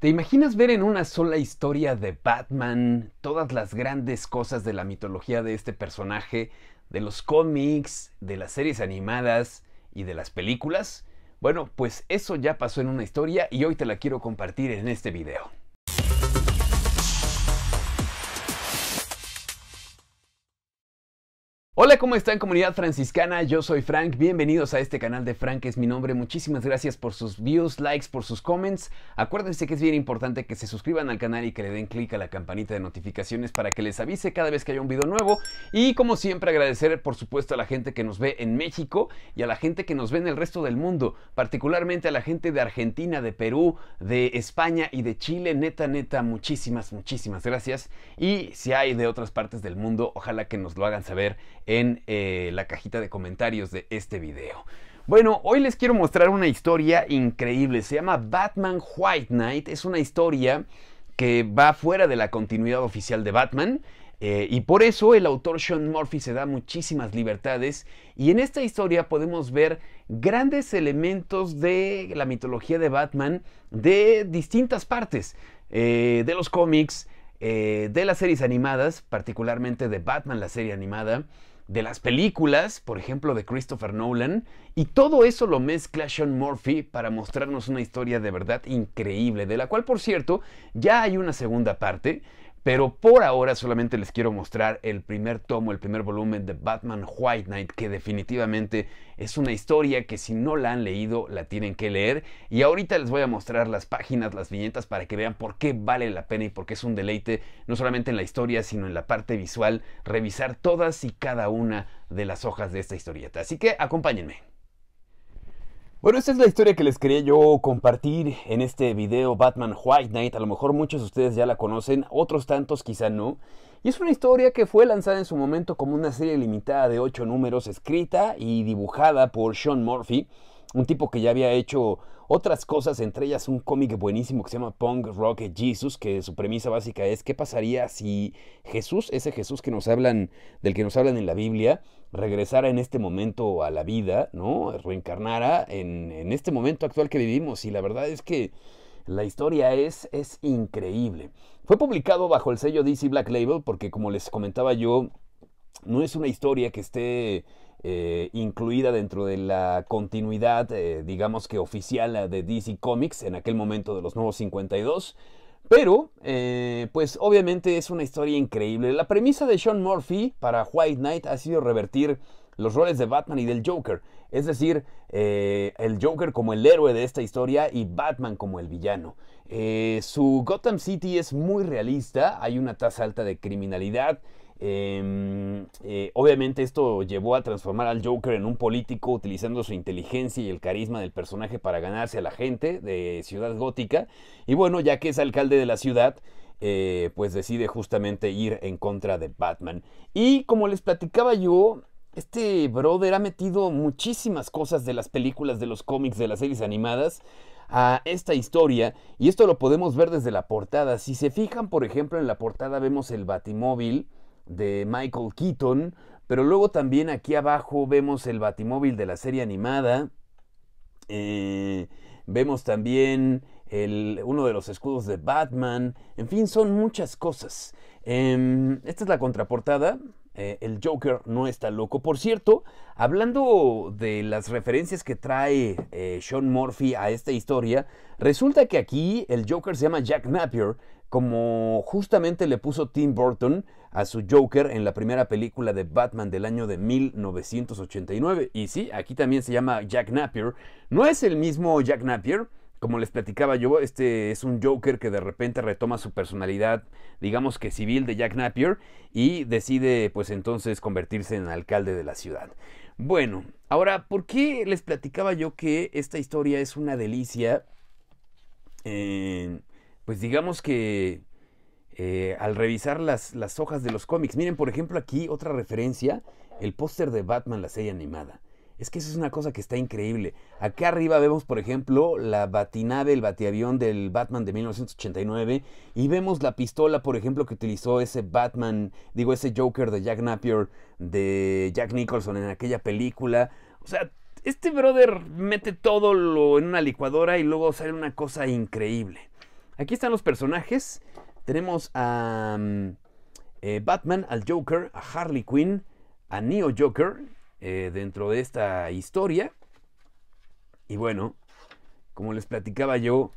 ¿Te imaginas ver en una sola historia de Batman todas las grandes cosas de la mitología de este personaje, de los cómics, de las series animadas y de las películas? Bueno, pues eso ya pasó en una historia y hoy te la quiero compartir en este video. Hola, ¿cómo están comunidad franciscana? Yo soy Frank, bienvenidos a este canal de Frank es mi nombre, muchísimas gracias por sus views, likes, por sus comments. Acuérdense que es bien importante que se suscriban al canal y que le den clic a la campanita de notificaciones para que les avise cada vez que haya un video nuevo. Y como siempre agradecer por supuesto a la gente que nos ve en México y a la gente que nos ve en el resto del mundo, particularmente a la gente de Argentina, de Perú, de España y de Chile. Neta, neta, muchísimas, muchísimas gracias. Y si hay de otras partes del mundo, ojalá que nos lo hagan saber en eh, la cajita de comentarios de este video. Bueno, hoy les quiero mostrar una historia increíble. Se llama Batman White Knight. Es una historia que va fuera de la continuidad oficial de Batman. Eh, y por eso el autor Sean Murphy se da muchísimas libertades y en esta historia podemos ver grandes elementos de la mitología de Batman de distintas partes, eh, de los cómics, de las series animadas, particularmente de Batman la serie animada, de las películas, por ejemplo, de Christopher Nolan, y todo eso lo mezcla Sean Murphy para mostrarnos una historia de verdad increíble, de la cual, por cierto, ya hay una segunda parte, pero por ahora solamente les quiero mostrar el primer tomo, el primer volumen de Batman White Knight, que definitivamente es una historia que si no la han leído la tienen que leer. Y ahorita les voy a mostrar las páginas, las viñetas para que vean por qué vale la pena y por qué es un deleite, no solamente en la historia, sino en la parte visual, revisar todas y cada una de las hojas de esta historieta. Así que acompáñenme. Bueno, esta es la historia que les quería yo compartir en este video Batman White Knight. A lo mejor muchos de ustedes ya la conocen, otros tantos quizá no. Y es una historia que fue lanzada en su momento como una serie limitada de 8 números, escrita y dibujada por Sean Murphy, un tipo que ya había hecho otras cosas, entre ellas un cómic buenísimo que se llama Punk Rock Jesus, que su premisa básica es qué pasaría si Jesús, ese Jesús que nos hablan, del que nos hablan en la Biblia, regresara en este momento a la vida, ¿no? Reencarnara en, este momento actual que vivimos. Y la verdad es que la historia es, es increíble. Fue publicado bajo el sello DC Black Label porque, como les comentaba yo, no es una historia que esté eh, incluida dentro de la continuidad, eh, digamos que oficial de DC Comics en aquel momento de los nuevos 52. Pero, eh, pues obviamente es una historia increíble. La premisa de Sean Murphy para White Knight ha sido revertir los roles de Batman y del Joker. Es decir, eh, el Joker como el héroe de esta historia y Batman como el villano. Eh, su Gotham City es muy realista, hay una tasa alta de criminalidad Em, eh, obviamente esto llevó a transformar al Joker en un político utilizando su inteligencia y el carisma del personaje para ganarse a la gente de Ciudad Gótica. Y bueno, ya que es alcalde de la ciudad, eh, pues decide justamente ir en contra de Batman. Y como les platicaba yo, este brother ha metido muchísimas cosas de las películas, de los cómics, de las series animadas a esta historia y esto lo podemos ver desde la portada. Si se fijan, por ejemplo, en la portada vemos el Batimóvil de Michael Keaton, pero luego también aquí abajo vemos el batimóvil de la serie animada, eh, vemos también el, uno de los escudos de Batman, en fin, son muchas cosas. Em, esta es la contraportada, eh, el Joker no está loco. Por cierto, hablando de las referencias que trae eh, Sean Murphy a esta historia, resulta que aquí el Joker se llama Jack Napier, como justamente le puso Tim Burton a su Joker en la primera película de Batman del año de 1989. Y sí, aquí también se llama Jack Napier. No es el mismo Jack Napier, como les platicaba yo, este es un Joker que de repente retoma su personalidad, digamos que civil de Jack Napier, y decide pues entonces convertirse en alcalde de la ciudad. Bueno, ahora, ¿por qué les platicaba yo que esta historia es una delicia? pues digamos que eh, al revisar las, las, hojas de los cómics, miren por ejemplo aquí otra referencia, el póster de Batman, la serie animada. Es que eso es una cosa que está increíble. Acá arriba vemos, por ejemplo, la batinave, el batiavión del Batman de 1989. Y vemos la pistola, por ejemplo, que utilizó ese Batman, digo, ese Joker de Jack Napier, de Jack Nicholson en aquella película. O sea, este brother mete todo lo en una licuadora y luego sale una cosa increíble. Aquí están los personajes. Tenemos a mm, eh, Batman, al Joker, a Harley Quinn, a Neo Joker eh, dentro de esta historia. Y bueno, como les platicaba yo,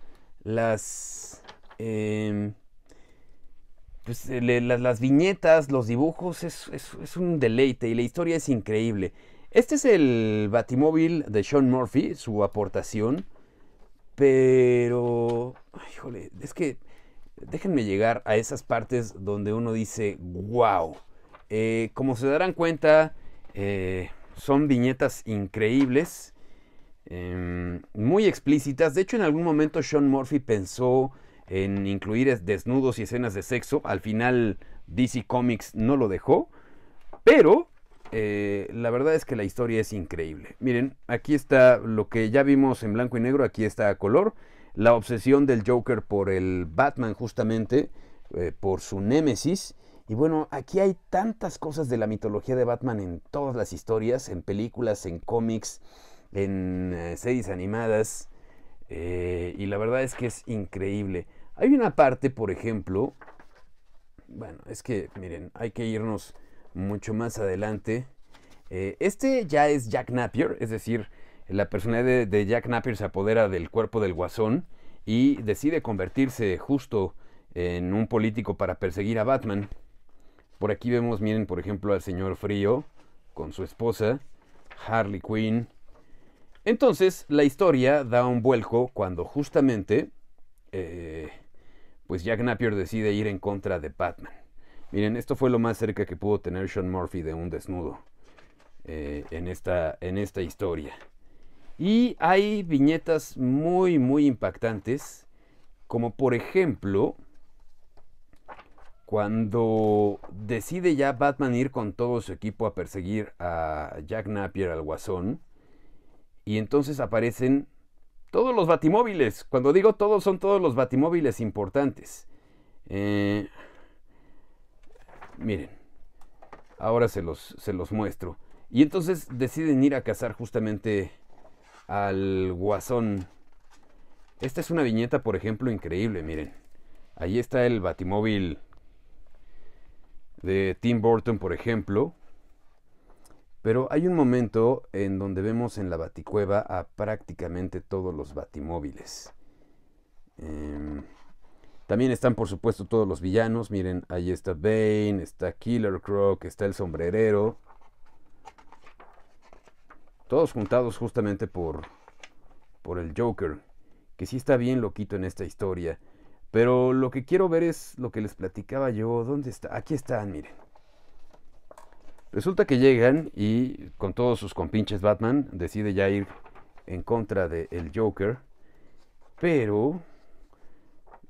las... Em, pues, eh, las, viñetas, los dibujos, es, un deleite y la historia es increíble. Este es el Batimóvil de Sean Murphy, su aportación. Pero, híjole, es que déjenme llegar a esas partes donde uno dice, wow. Eh, como se darán cuenta, eh, son viñetas increíbles, em, muy explícitas. De hecho, en algún momento Sean Murphy pensó en incluir desnudos y escenas de sexo. Al final DC Comics no lo dejó. Pero eh, la verdad es que la historia es increíble. Miren, aquí está lo que ya vimos en blanco y negro, aquí está a color. La obsesión del Joker por el Batman justamente, eh, por su némesis. Y bueno, aquí hay tantas cosas de la mitología de Batman en todas las historias, en películas, en cómics, en eh, series animadas. y la verdad es que es increíble. Hay una parte, por ejemplo, bueno, es que miren, hay que irnos mucho más adelante. Eh, este ya es Jack Napier, es decir, la personalidad de, Jack Napier se apodera del cuerpo del guasón y decide convertirse justo en un político para perseguir a Batman. Por aquí vemos, miren, por ejemplo, al señor Frío con su esposa, Harley Quinn. Entonces, la historia da un vuelco cuando justamente, eh, pues Jack Napier decide ir en contra de Batman. Miren, esto fue lo más cerca que pudo tener Sean Murphy de un desnudo eh, en, esta, en esta historia. Y hay viñetas muy, muy impactantes, como por ejemplo, cuando decide ya Batman ir con todo su equipo a perseguir a Jack Napier, al guasón, y entonces aparecen todos los batimóviles. Cuando digo todos, son todos los batimóviles importantes. Eh, Miren, ahora se los, se los muestro. Y entonces deciden ir a cazar justamente al guasón. Esta es una viñeta, por ejemplo, increíble, miren. Ahí está el batimóvil de Tim Burton, por ejemplo. Pero hay un momento en donde vemos en la baticueva a prácticamente todos los batimóviles. Eh, también están, por supuesto, todos los villanos. Miren, ahí está Bane, está Killer Croc, está el sombrerero. Todos juntados justamente por, por el Joker, que sí está bien loquito en esta historia. Pero lo que quiero ver es lo que les platicaba yo. ¿Dónde está? Aquí están, miren. Resulta que llegan y con todos sus compinches Batman decide ya ir en contra del el Joker. Pero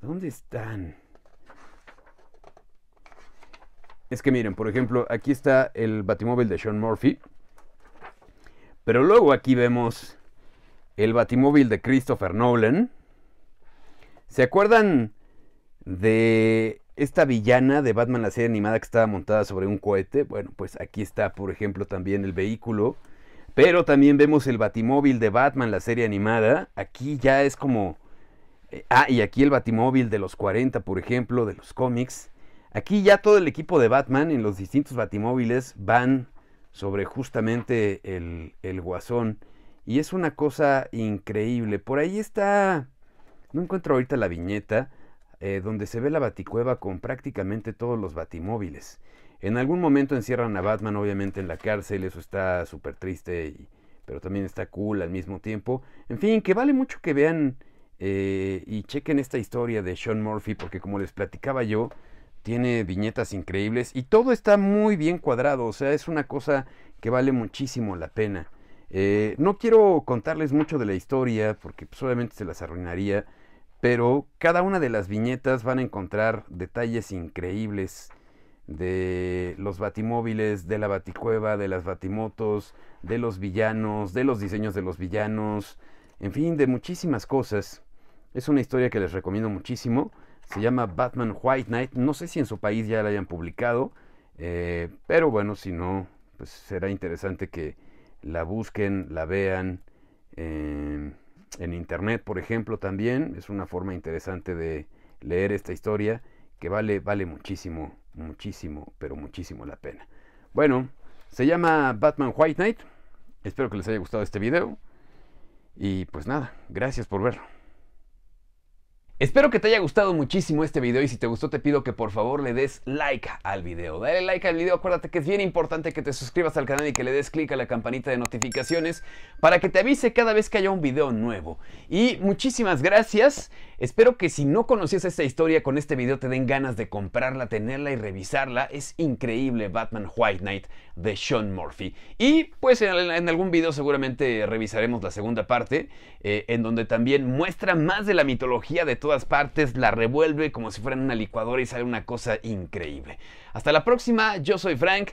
¿Dónde están? Es que miren, por ejemplo, aquí está el batimóvil de Sean Murphy. Pero luego aquí vemos el batimóvil de Christopher Nolan. ¿Se acuerdan de esta villana de Batman la serie animada que estaba montada sobre un cohete? Bueno, pues aquí está, por ejemplo, también el vehículo. Pero también vemos el batimóvil de Batman la serie animada. Aquí ya es como eh, ah, y aquí el Batimóvil de los 40, por ejemplo, de los cómics. Aquí ya todo el equipo de Batman en los distintos Batimóviles van sobre justamente el, guasón. Y es una cosa increíble. Por ahí está... No encuentro ahorita la viñeta eh, donde se ve la baticueva con prácticamente todos los batimóviles. En algún momento encierran a Batman, obviamente, en la cárcel. Eso está súper triste, pero también está cool al mismo tiempo. En fin, que vale mucho que vean eh, y chequen esta historia de Sean Murphy, porque como les platicaba yo, tiene viñetas increíbles y todo está muy bien cuadrado, o sea, es una cosa que vale muchísimo la pena. Eh, no quiero contarles mucho de la historia, porque solamente pues, se las arruinaría, pero cada una de las viñetas van a encontrar detalles increíbles de los batimóviles, de la baticueva, de las batimotos, de los villanos, de los diseños de los villanos, en fin, de muchísimas cosas. Es una historia que les recomiendo muchísimo. Se llama Batman White Knight. No sé si en su país ya la hayan publicado, eh, pero bueno, si no, pues será interesante que la busquen, la vean. Eh, en internet, por ejemplo, también es una forma interesante de leer esta historia que vale, vale muchísimo, muchísimo, pero muchísimo la pena. Bueno, se llama Batman White Knight. Espero que les haya gustado este video. Y pues nada, gracias por verlo. Espero que te haya gustado muchísimo este video y si te gustó te pido que por favor le des like al video. Dale like al video, acuérdate que es bien importante que te suscribas al canal y que le des click a la campanita de notificaciones para que te avise cada vez que haya un video nuevo. Y muchísimas gracias. Espero que si no conocías esta historia con este video te den ganas de comprarla, tenerla y revisarla. Es increíble Batman White Knight de Sean Murphy. Y pues en, algún video seguramente revisaremos la segunda parte eh, en donde también muestra más de la mitología de toda partes, la revuelve como si fuera una licuadora y sale una cosa increíble. Hasta la próxima, yo soy Frank.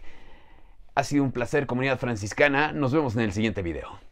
Ha sido un placer, comunidad franciscana. Nos vemos en el siguiente video.